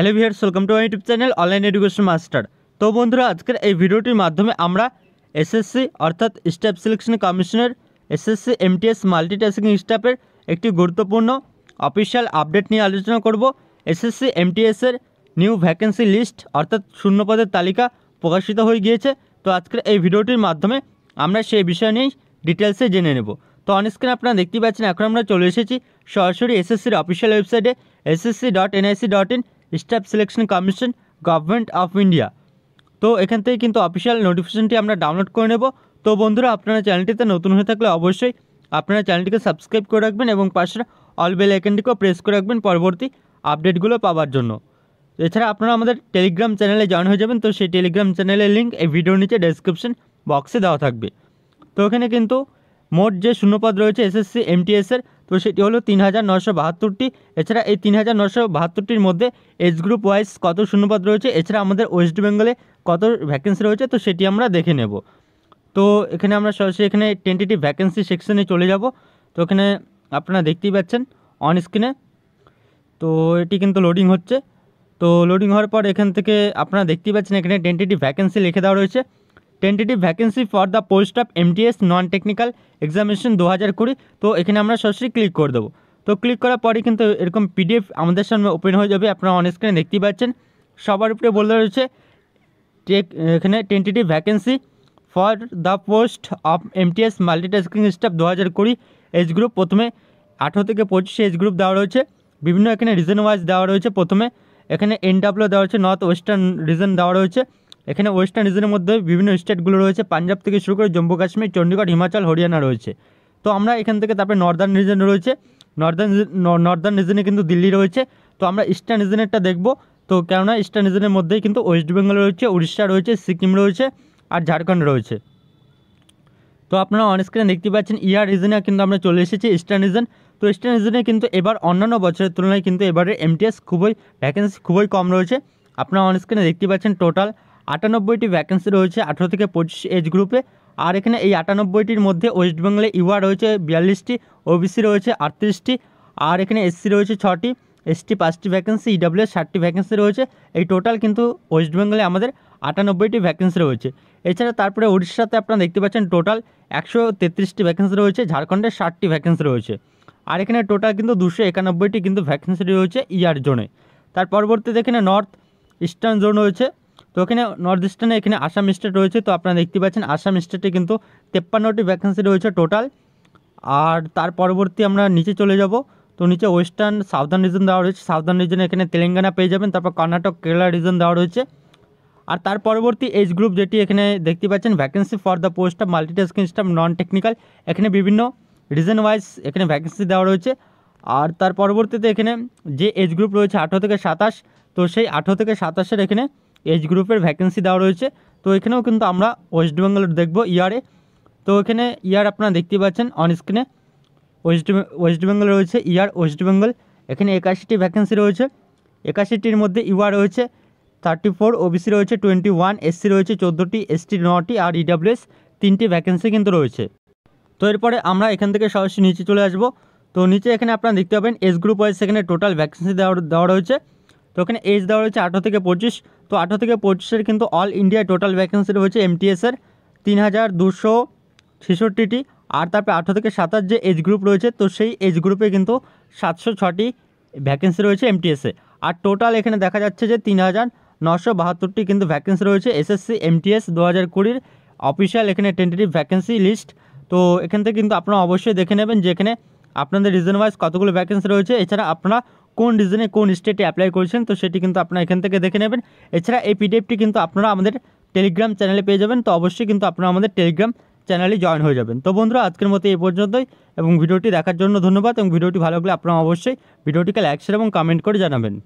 hello viewers welcome to YouTube channel online education master তো বন্ধুরা আজকের এই ভিডিওটির মাধ্যমে আমরা এসএসসি অর্থাৎ স্টাফ সিলেকশন কমিশনের এসএসসি এমটিএস মাল্টিটাস্কিং স্টাফের একটি গুরুত্বপূর্ণ অফিসিয়াল আপডেট নিয়ে আলোচনা করব এসএসসি এমটিএসের নিউ ভ্যাকেন্সি লিস্ট অর্থাৎ শূন্যপদের তালিকা প্রকাশিত হয়ে গিয়েছে তো আজকের এই ভিডিওটির মাধ্যমে আমরা সেই বিষয় নিয়েই ডিটেলসে জেনে নেব তো অনস্ক্রিন আপনারা দেখতে পাচ্ছেন এখন আমরা চলে এসেছি সরাসরি এসএসসির অফিসিয়াল ওয়েবসাইটে SSC dot NIC dot in staff selection commission government of India তো এখান থেকে কিন্তু অফিসিয়াল নোটিফিকেশনটি আমরা ডাউনলোড করে নেব তো বন্ধুরা আপনারা চ্যানেলটিতে নতুন হয়ে থাকলে অবশ্যই আপনারা চ্যানেলটিকে সাবস্ক্রাইব করে রাখবেন এবং পাশের অল বেল আইকনটিকেও প্রেস করে রাখবেন পরবর্তী আপডেটগুলো পাওয়ার জন্য এছাড়া আপনারা আমাদের টেলিগ্রাম চ্যানেলে জয়েন হয়ে যাবেন তো সেই টেলিগ্রাম চ্যানেলের লিঙ্ক এই ভিডিওর নিচে ডেসক্রিপশন বক্সে দেওয়া থাকবে তো ওখানে কিন্তু মোট যে শূন্যপদ রয়েছে এসএসসি এমটিএসের তো সেটি হলো তিন হাজার নশো বাহাত্তরটি এছাড়া এই তিন হাজার নশো বাহাত্তরটির মধ্যে এজ গ্রুপ ওয়াইজ কত শূন্যপদ রয়েছে এছাড়া আমাদের ওয়েস্ট বেঙ্গলে কত ভ্যাকেন্সি রয়েছে তো সেটি আমরা দেখে নেব তো এখানে আমরা সরাসরি এখানে টেন্টেটিভ ভ্যাকেন্সি সেকশনে চলে যাব তো এখানে আপনারা দেখতেই পাচ্ছেন অন স্ক্রিনে তো এটি কিন্তু লোডিং হচ্ছে তো লোডিং হওয়ার পর এখান থেকে আপনারা দেখতেই পাচ্ছেন এখানে টেন্টেটিভ ভ্যাকেন্সি লিখে দেওয়া রয়েছে tentative vacancy for the post of MTS non technical examination দু হাজার কুড়ি তো এখানে আমরা সরাসরি ক্লিক করে দেবো তো ক্লিক করার পরে কিন্তু এরকম পিডিএফ আমাদের সামনে ওপেন হয়ে যাবে আপনারা অন স্ক্রিনে দেখতেই পাচ্ছেন সবার উপরে বলে রয়েছে টেক এখানে tentative vacancy for the post of MTS multitasking staff দু হাজার কুড়ি এজ গ্রুপ প্রথমে আঠেরো থেকে পঁচিশে এজ গ্রুপ দেওয়া রয়েছে বিভিন্ন এখানে রিজন ওয়াইজ দেওয়া রয়েছে প্রথমে এখানে এনডাব্লিউ দেওয়া রয়েছে নর্থ ওয়েস্টার্ন রিজন দেওয়া রয়েছে এখানে ওয়েস্টার্ন রিজনের মধ্যে বিভিন্ন স্টেটগুলো রয়েছে পাঞ্জাব থেকে শুরু করে জম্মু কাশ্মীর চণ্ডীগড় হিমাচল হরিয়ানা রয়েছে তো আমরা এখান থেকে তারপরে নর্দার্ন রিজন রয়েছে নর্দার্ন নর্দার্ন রিজনে কিন্তু দিল্লি রয়েছে তো আমরা ইস্টার্ন রিজনেরটা দেখব তো কেননা ইস্টার্ন রিজনের মধ্যেই কিন্তু ওয়েস্ট বেঙ্গল রয়েছে উড়িষ্যা রয়েছে সিকিম রয়েছে আর ঝাড়খণ্ড রয়েছে তো আপনারা অন স্ক্রিনে দেখতে পাচ্ছেন ইয়ার রিজনে কিন্তু আমরা চলে এসেছি ইস্টার্ন রিজন তো ইস্টার্ন রিজনে কিন্তু এবার অন্যান্য বছরের তুলনায় কিন্তু এবারে এমটিএস খুবই ভ্যাকেন্সি খুবই কম রয়েছে আপনারা অন স্ক্রিনে দেখতে পাচ্ছেন টোটাল আটানব্বইটি ভ্যাকেন্সি রয়েছে আঠেরো থেকে পঁচিশ এজ গ্রুপে আর এখানে এই আটানব্বইটির মধ্যে ওয়েস্টবেঙ্গলে ইউয়া রয়েছে বিয়াল্লিশটি ওবিসি রয়েছে আটত্রিশটি আর এখানে এসসি রয়েছে ছটি এসটি পাঁচটি ভ্যাকেন্সি ইডাব্লিউ e ষাটটি ভ্যাকেন্সি রয়েছে এই টোটাল কিন্তু ওয়েস্টবেঙ্গলে আমাদের আটানব্বইটি ভ্যাকেন্সি রয়েছে এছাড়া তারপরে উড়িষ্যাতে আপনারা দেখতে পাচ্ছেন টোটাল একশো তেত্রিশটি ভ্যাকেন্সি রয়েছে ঝাড়খণ্ডে ষাটটি ভ্যাকেন্সি রয়েছে আর এখানে টোটাল কিন্তু দুশো একানব্বইটি কিন্তু ভ্যাকেন্সি রয়েছে ইয়ার e জোনে তার পরবর্তীতে এখানে নর্থ ইস্টার্ন জোন রয়েছে তো এখানে নর্থ ইস্টার্নে এখানে আসাম স্টেট রয়েছে তো আপনারা দেখতে পাচ্ছেন আসাম স্টেটে কিন্তু তেপ্পান্নটি ভ্যাকেন্সি রয়েছে টোটাল আর তার পরবর্তী আমরা নিচে চলে যাব তো নিচে ওয়েস্টার্ন সাউদার্ন রিজন দেওয়া রয়েছে সাউদার্ন রিজনে এখানে তেলেঙ্গানা পেয়ে যাবেন তারপর কর্ণাটক কেরালা রিজন দেওয়া রয়েছে আর তার পরবর্তী এজ গ্রুপ যেটি এখানে দেখতে পাচ্ছেন vacancy for the post of multitasking staff non technical এখানে বিভিন্ন রিজন ওয়াইজ এখানে ভ্যাকেন্সি দেওয়া রয়েছে আর তার পরবর্তীতে এখানে যে এজ গ্রুপ রয়েছে আঠেরো থেকে সাতাশ তো সেই আঠেরো থেকে সাতাশের এখানে এজ গ্রুপের ভ্যাকেন্সি দেওয়া রয়েছে তো এখানেও কিন্তু আমরা ওয়েস্ট বেঙ্গল দেখব ইয়ারে তো এখানে ইয়ার ER আপনারা দেখতে পাচ্ছেন অন স্ক্রিনে ওয়েস্ট ওয়েস্ট বেঙ্গল রয়েছে ইয়ার ওয়েস্ট বেঙ্গল এখানে একাশিটি ভ্যাকেন্সি রয়েছে একাশিটির মধ্যে ইউআর ER রয়েছে থার্টি ফোর ওবিসি রয়েছে টোয়েন্টি ওয়ান এসসি রয়েছে চোদ্দোটি এসটি নটি আর ইডাব্লিউএস e তিনটি ভ্যাকেন্সি কিন্তু রয়েছে তো এরপরে আমরা এখান থেকে সরাসরি নিচে চলে আসব তো নিচে এখানে আপনারা দেখতে পাবেন এস গ্রুপ ওয়াইজ সেখানে টোটাল ভ্যাকেন্সি দেওয়া দেওয়া রয়েছে তো এখানে এজ দেওয়া রয়েছে আঠেরো থেকে পঁচিশ তো আঠেরো থেকে পঁচিশের কিন্তু অল ইন্ডিয়া টোটাল ভ্যাকেন্সি রয়েছে এমটিএসের তিন হাজার দুশো ছেষট্টিটি আর তারপরে আঠেরো থেকে সাতাশ যে এজ গ্রুপ রয়েছে তো সেই এজ গ্রুপে কিন্তু সাতশো ছটি ভ্যাকেন্সি রয়েছে এমটিএসে আর টোটাল এখানে দেখা যাচ্ছে যে তিন হাজার নশো বাহাত্তরটি কিন্তু ভ্যাকেন্সি রয়েছে এসএসসি এমটিএস দু হাজার কুড়ির অফিসিয়াল এখানে টেন্টেটিভ ভ্যাকেন্সি লিস্ট তো এখান থেকে কিন্তু আপনারা অবশ্যই দেখে নেবেন যে এখানে আপনাদের রিজন ওয়াইজ কতগুলো ভ্যাকেন্সি রয়েছে এছাড়া আপনারা কোন রিজনে কোন স্টেটে অ্যাপ্লাই করেছেন তো সেটি কিন্তু আপনারা এখান থেকে দেখে নেবেন এছাড়া এই পিডিএফটি কিন্তু আপনারা আমাদের টেলিগ্রাম চ্যানেলে পেয়ে যাবেন তো অবশ্যই কিন্তু আপনারা আমাদের টেলিগ্রাম চ্যানেলে জয়েন হয়ে যাবেন তো বন্ধুরা আজকের মতো এই পর্যন্তই এবং ভিডিওটি দেখার জন্য ধন্যবাদ এবং ভিডিওটি ভালো লাগলে আপনারা অবশ্যই ভিডিওটিকে লাইক শেয়ার এবং কমেন্ট করে জানাবেন